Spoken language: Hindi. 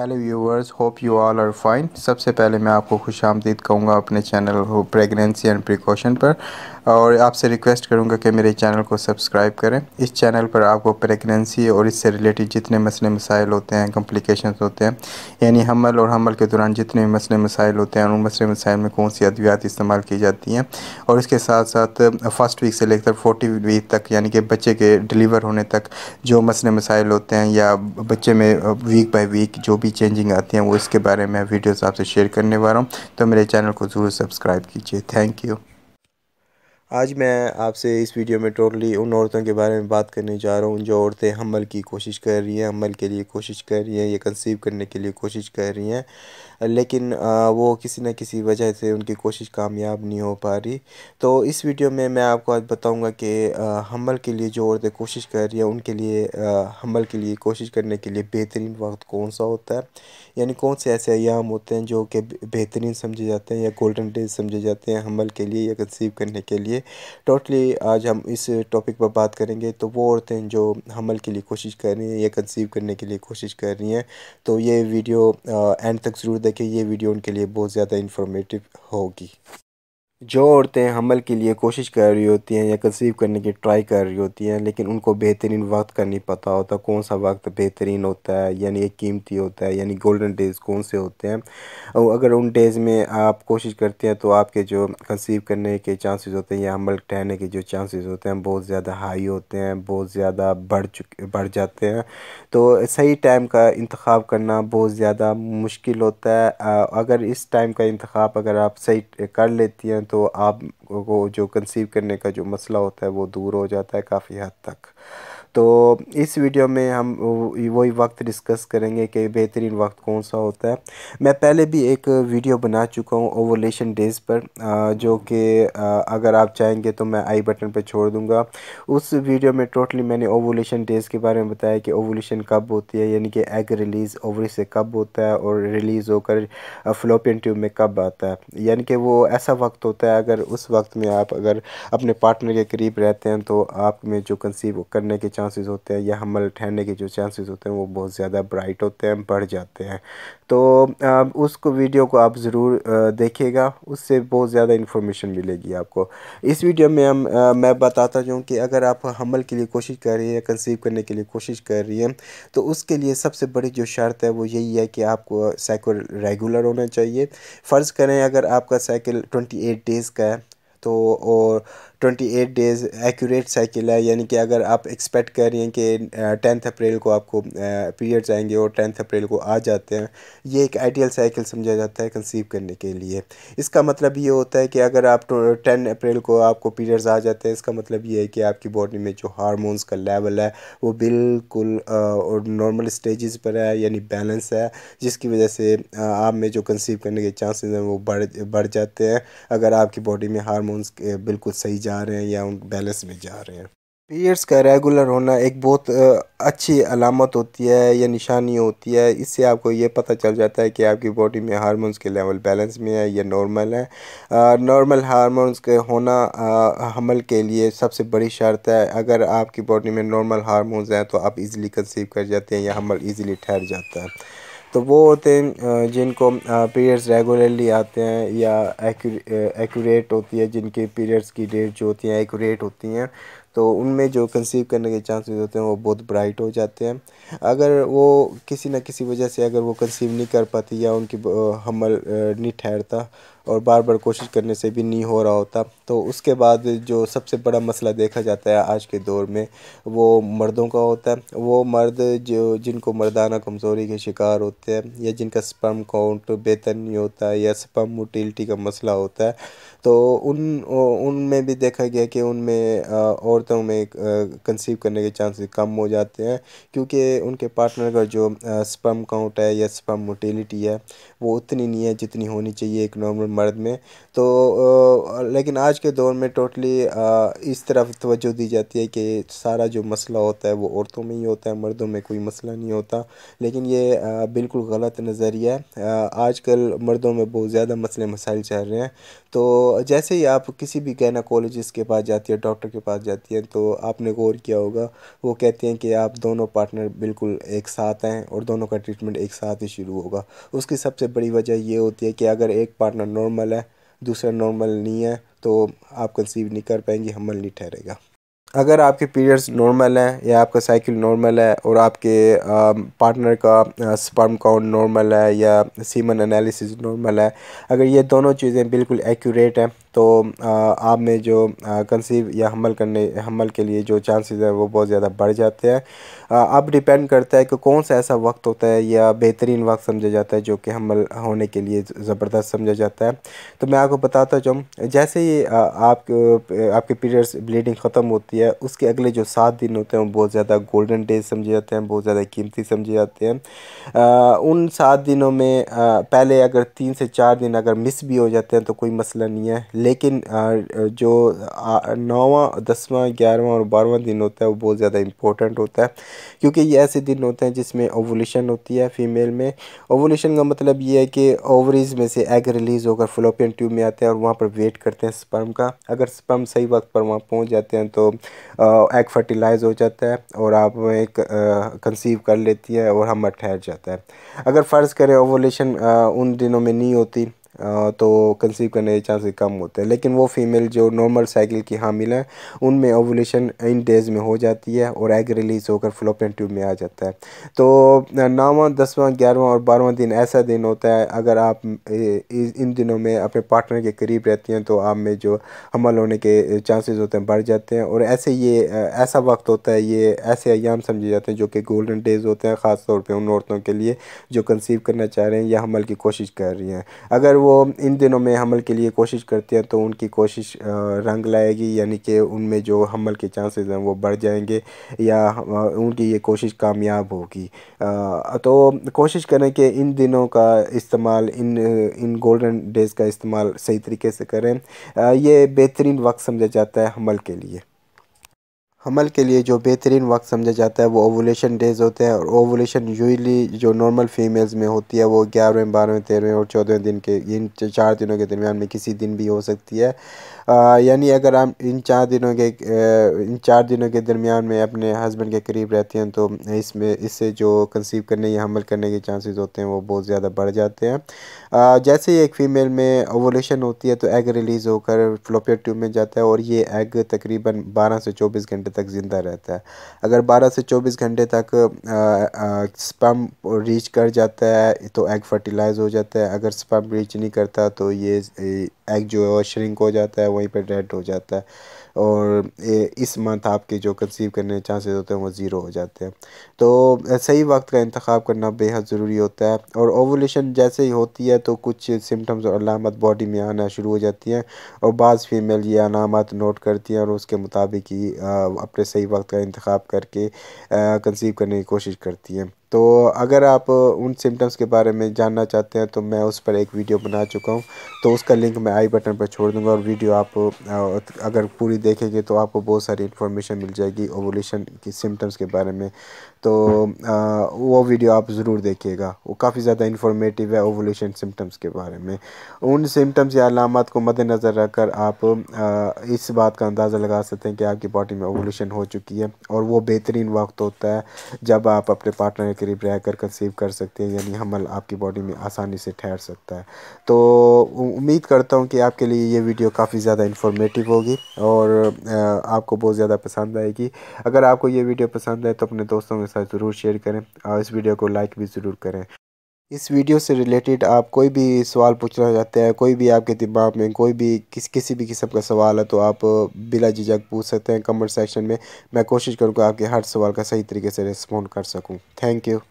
hello viewers hope you all are fine सबसे पहले मैं आपको खुश आमदीद कहूँगा अपने चैनल प्रेगनेंसी एंड प्रिकॉशन पर और आपसे रिक्वेस्ट करूँगा कि मेरे चैनल को सब्सक्राइब करें इस चैनल पर आपको प्रेगनेंसी और इससे रिलेटेड जितने मसले मसाइल होते हैं कम्प्लिकेशन होते हैं यानी हमल और हमल के दौरान जितने भी मसले मसाइल होते हैं उन मसले मसाइल में कौन सी अद्वियात इस्तेमाल की जाती हैं और इसके साथ साथ फर्स्ट वीक से लेकर फोर्टी वीक तक यानी कि बच्चे के डिलीवर होने तक जो मसले मसाइल होते हैं या बच्चे में वीक बाई वीक जो भी भी चेंजिंग आती हैं वो इसके बारे में वीडियोस आपसे शेयर करने वाला हूँ तो मेरे चैनल को ज़रूर सब्सक्राइब कीजिए थैंक यू आज मैं आपसे इस वीडियो में टोटली उन औरतों के बारे में बात करने जा रहा हूँ जो औरतें हमल की कोशिश कर रही हैं हमल के लिए कोशिश कर रही हैं या कंसीव करने के लिए कोशिश कर रही हैं लेकिन वो किसी न किसी वजह से उनकी कोशिश कामयाब नहीं हो पा रही तो इस वीडियो में मैं आपको आज बताऊँगा कि हमल के लिए जो औरतें कोशिश कर रही हैं उनके लिए हमल के लिए कोशिश करने के लिए बेहतरीन वक्त कौन सा होता है यानी कौन से ऐसे अयाम होते हैं जो कि बेहतरीन समझे जाते हैं या गोल्डन डेज समझे जाते हैं हमल के लिए या कंसीव करने के लिए टोटली आज हम इस टॉपिक पर बात करेंगे तो वो औरतें जो हमल के लिए कोशिश कर रही हैं या कंसीव करने के लिए कोशिश कर रही हैं तो ये वीडियो एंड तक ज़रूर देखें ये वीडियो उनके लिए बहुत ज़्यादा इन्फॉर्मेटिव होगी जो औरतें हमल के लिए कोशिश कर रही होती हैं या कंसीव करने की ट्राई कर रही होती हैं लेकिन उनको बेहतरीन वक्त का नहीं पता होता कौन सा वक्त बेहतरीन होता है यानी एक कीमती होता है यानी गोल्डन डेज़ कौन से होते हैं और अगर उन डेज़ में आप कोशिश करते हैं तो आपके जो कंसीव करने के चांसेस होते हैं या हमल ठहरने के जो चांसेज़ होते हैं बहुत ज़्यादा हाई होते हैं बहुत ज़्यादा बढ़ चुके बढ़ जाते हैं तो सही टाइम का इंतखब करना बहुत ज़्यादा मुश्किल होता है अगर इस टाइम का इंतखब अगर आप सही कर लेती हैं तो आप जो कंसीव करने का जो मसला होता है वो दूर हो जाता है काफ़ी हद तक तो इस वीडियो में हम वही वक्त डिस्कस करेंगे कि बेहतरीन वक्त कौन सा होता है मैं पहले भी एक वीडियो बना चुका हूँ ओवोलेशन डेज पर जो कि अगर आप चाहेंगे तो मैं आई बटन पर छोड़ दूँगा उस वीडियो में टोटली मैंने ओवोलेशन डेज के बारे में बताया कि ओवोलेशन कब होती है यानी कि एग रिलीज़ ओवरी से कब होता है और रिलीज़ होकर फ्लोपियन ट्यूब में कब आता है यानी कि वो ऐसा वक्त होता है अगर उस वक्त में आप अगर अपने पार्टनर के करीब रहते हैं तो आप में जो कंसीव करने के चांसेस होते हैं या हमल ठहरने के जो चांसेस होते हैं वो बहुत ज़्यादा ब्राइट होते हैं बढ़ जाते हैं तो उसको वीडियो को आप ज़रूर देखेगा उससे बहुत ज़्यादा इन्फॉर्मेशन मिलेगी आपको इस वीडियो में हम मैं बताता जाऊँ कि अगर आप हमल के लिए कोशिश कर रही है कंसीव करने के लिए कोशिश कर रही है तो उसके लिए सबसे बड़ी जो शर्त है वो यही है कि आपको साइकिल रेगुलर होना चाहिए फ़र्ज़ करें अगर आपका साइकिल ट्वेंटी एट डेज़ का है तो और 28 डेज़ एक्यूरेट साइकिल है यानी कि अगर आप एक्सपेक्ट कर रही हैं कि टेंथ अप्रैल को आपको पीरियड्स आएंगे और टेंथ अप्रैल को आ जाते हैं ये एक आइडियल साइकिल समझा जाता है कंसीव करने के लिए इसका मतलब ये होता है कि अगर आप टेन तो, अप्रैल को आपको पीरियड्स आ जाते हैं इसका मतलब ये है कि आपकी बॉडी में जो हारमोन्स का लेवल है वो बिल्कुल और नॉर्मल स्टेजेस पर है यानी बैलेंस है जिसकी वजह से आप में जो कंसीव करने के चांसेस हैं वो बढ़ बढ़ जाते हैं अगर आपकी बॉडी में हारमोन हारमोन्स eh, बिल्कुल सही जा रहे हैं या उन बैलेंस में जा रहे हैं पीरियड्स का रेगुलर होना एक बहुत अच्छी अलामत होती है या निशानी होती है इससे आपको ये पता चल जाता है कि आपकी बॉडी में हारमोन्स के लेवल बैलेंस में है या नॉर्मल है नॉर्मल हारमोन्स के होना आ, हमल के लिए सबसे बड़ी शर्त है अगर आपकी बॉडी में नॉर्मल हारमोन्स हैं तो आप इजीली कंसीव कर जाते हैं या हमल ईजिली ठहर जाता है तो वो होते हैं जिनको पीरियड्स रेगुलरली आते हैं या एक्यूरेट होती है जिनके पीरियड्स की डेट जो होती हैं एक्यूरेट होती हैं तो उनमें जो कंसीव करने के चांसेस होते हैं वो बहुत ब्राइट हो जाते हैं अगर वो किसी न किसी वजह से अगर वो कंसीव नहीं कर पाती या उनकी हमल नहीं ठहरता और बार बार कोशिश करने से भी नहीं हो रहा होता तो उसके बाद जो सबसे बड़ा मसला देखा जाता है आज के दौर में वो मर्दों का होता है वो मर्द जो जिनको मर्दाना कमज़ोरी के शिकार होते हैं या जिनका स्पर्म काउंट बेहतर नहीं होता है या स्पर्म मोटिलिटी का मसला होता है तो उन उनमें भी देखा गया कि उनमें औरतों में कंसीव करने के चांसेस कम हो जाते हैं क्योंकि उनके पार्टनर का जो स्पर्म काउंट है या स्पर्म मोटिलिटी है वो उतनी नहीं है जितनी होनी चाहिए एक नॉर्मल मर्द में तो लेकिन आज के दौर में टोटली इस तरफ तवज्जो दी जाती है कि सारा जो मसला होता है वो औरतों में ही होता है मर्दों में कोई मसला नहीं होता लेकिन ये बिल्कुल गलत नज़रिया है आजकल मर्दों में बहुत ज़्यादा मसले मसाइल चल रहे हैं तो जैसे ही आप किसी भी गैनाकोलॉजिस्ट के पास जाती है डॉक्टर के पास जाती है तो आपने गौर किया होगा वो कहते हैं कि आप दोनों पार्टनर बिल्कुल एक साथ हैं और दोनों का ट्रीटमेंट एक साथ ही शुरू होगा उसकी सबसे बड़ी वजह ये होती है कि अगर एक पार्टनर नॉर्मल है दूसरा नॉर्मल नहीं है तो आप कंसीव नहीं कर पाएंगी हमल नहीं ठहरेगा अगर आपके पीरियड्स नॉर्मल हैं या आपका साइकिल नॉर्मल है और आपके पार्टनर um, का स्पर्म काउंट नॉर्मल है या सीमन एनालिसिस नॉर्मल है अगर ये दोनों चीज़ें बिल्कुल एक्यूरेट हैं तो uh, आप में जो कंसीव uh, या हमल करने हमल के लिए जो चांसेस हैं वो बहुत ज़्यादा बढ़ जाते हैं अब uh, डिपेंड करता है कि कौन सा ऐसा वक्त होता है या बेहतरीन वक्त समझा जाता है जो कि हमल होने के लिए ज़बरदस्त समझा जाता है तो मैं आपको बताता चाहूँ जैसे ही आप आपके पीरियड्स ब्लीडिंग ख़त्म होती है है उसके अगले जो सात दिन होते हैं वो बहुत ज़्यादा गोल्डन डेज समझे जाते हैं बहुत ज़्यादा कीमती समझे जाते हैं आ, उन सात दिनों में आ, पहले अगर तीन से चार दिन अगर मिस भी हो जाते हैं तो कोई मसला नहीं है लेकिन आ, जो नौवा दसवां ग्यारहवा और बारहवा दिन होता है वो बहुत ज़्यादा इंपॉर्टेंट होता है क्योंकि ये ऐसे दिन होते हैं जिसमें ओवोल्यूशन होती है फीमेल में ओवोल्यूशन का मतलब ये है कि ओवरीज में से एग रिलीज़ होकर फ्लोपियन ट्यूब में आते हैं और वहाँ पर वेट करते हैं स्पर्म का अगर स्पर्म सही वक्त पर वहाँ पहुँच जाते हैं तो एग फर्टिलाइज़ हो जाता है और आप एक कंसीव कर लेती है और हमें ठहर जाता है अगर फ़र्ज़ करें ओवोलेशन उन दिनों में नहीं होती तो कंसीव करने के चांसेस कम होते हैं लेकिन वो फीमेल जो नॉर्मल साइकिल की हामिल हैं उनमें ओवुलेशन इन डेज़ में हो जाती है और एग रिलीज़ होकर फ्लोपियन ट्यूब में आ जाता है तो नौवा दसवां ग्यारहवां और बारहवां दिन ऐसा दिन होता है अगर आप इन दिनों में अपने पार्टनर के करीब रहती हैं तो आप में जो हमल होने के चांसेज़ होते हैं बढ़ जाते हैं और ऐसे ये ऐसा वक्त होता है ये ऐसे अयाम समझे जाते हैं जो कि गोल्डन डेज़ होते हैं ख़ास तौर पर उन औरतों के लिए जो कंसीव करना चाह रहे हैं या हमल की कोशिश कर रही हैं अगर वो वो इन दिनों में हमल के लिए कोशिश करते हैं तो उनकी कोशिश रंग लाएगी यानी कि उनमें जो हमल के चांसेस हैं वो बढ़ जाएंगे या उनकी ये कोशिश कामयाब होगी तो कोशिश करें कि इन दिनों का इस्तेमाल इन इन गोल्डन डेज़ का इस्तेमाल सही तरीके से करें ये बेहतरीन वक्त समझा जाता है हमल के लिए हमल के लिए जो बेहतरीन वक्त समझा जाता है वो ओवुलेशन डेज होते हैं और ओवुलेशन यूजली जो नॉर्मल फीमेल्स में होती है वो ग्यारहवें बारहवें तेरहवें और चौदहवें दिन के इन चार दिनों के दरमियान में किसी दिन भी हो सकती है यानी अगर आप इन चार दिनों के इन चार दिनों के दरमियान में अपने हस्बैंड के करीब रहते हैं तो इसमें इससे जो कंसीव करने या हमल करने के चांसेस होते हैं वो बहुत ज़्यादा बढ़ जाते हैं जैसे ही एक फ़ीमेल में ओवोलेशन होती है तो एग रिलीज़ होकर फ्लोपियर ट्यूब में जाता है और ये एग तकरीबन बारह से चौबीस घंटे तक ज़िंदा रहता है अगर बारह से चौबीस घंटे तक स्पम रीच कर जाता है तो एग फर्टिलाइज़ हो जाता है अगर स्पम रीच नहीं करता तो ये एग जो है श्रिंक हो जाता है वो वहीं पर डेड हो जाता है और इस मंथ आपके जो कंसीव करने के चांसेस होते हैं वो ज़ीरो हो जाते हैं तो सही वक्त का इंतखब करना बेहद ज़रूरी होता है और ओवोलेशन जैसे ही होती है तो कुछ सिम्टम्स और अलामत बॉडी में आना शुरू हो जाती हैं और बाज़ फीमेल ये अलामत नोट करती हैं और उसके मुताबिक ही अपने सही वक्त का इंतखब करके कंसीव करने की कोशिश करती हैं तो अगर आप उन सिम्टम्स के बारे में जानना चाहते हैं तो मैं उस पर एक वीडियो बना चुका हूँ तो उसका लिंक मैं आई बटन पर छोड़ दूँगा और वीडियो आप अगर पूरी देखेंगे तो आपको बहुत सारी इन्फॉर्मेशन मिल जाएगी ओवोल्यूशन की सिम्टम्स के बारे में तो आ, वो वीडियो आप ज़रूर देखिएगा वो काफ़ी ज़्यादा इन्फॉर्मेटिव है ओवोल्यूशन सिम्टम्स के बारे में उन सिम्टम्स या अलामत को मद्दनज़र रखकर आप आ, इस बात का अंदाज़ा लगा सकते हैं कि आपकी बॉडी में ओवोल्यूशन हो चुकी है और वो बेहतरीन वक्त होता है जब आप अपने पार्टनर के करीब रहकर कंसीव कर सकते हैं यानी हमल आपकी बॉडी में आसानी से ठहर सकता है तो उम्मीद करता हूँ कि आपके लिए ये वीडियो काफ़ी ज़्यादा इन्फॉर्मेटिव होगी और आपको बहुत ज़्यादा पसंद आएगी अगर आपको ये वीडियो पसंद है तो अपने दोस्तों में साथ ज़रूर शेयर करें और इस वीडियो को लाइक भी ज़रूर करें इस वीडियो से रिलेटेड आप कोई भी सवाल पूछना चाहते हैं कोई भी आपके दिमाग में कोई भी किस किसी भी किस्म का सवाल है तो आप बिला झिझक पूछ सकते हैं कमेंट सेक्शन में मैं कोशिश करूँगा आपके हर सवाल का सही तरीके से रिस्पॉन्ड कर सकूँ थैंक यू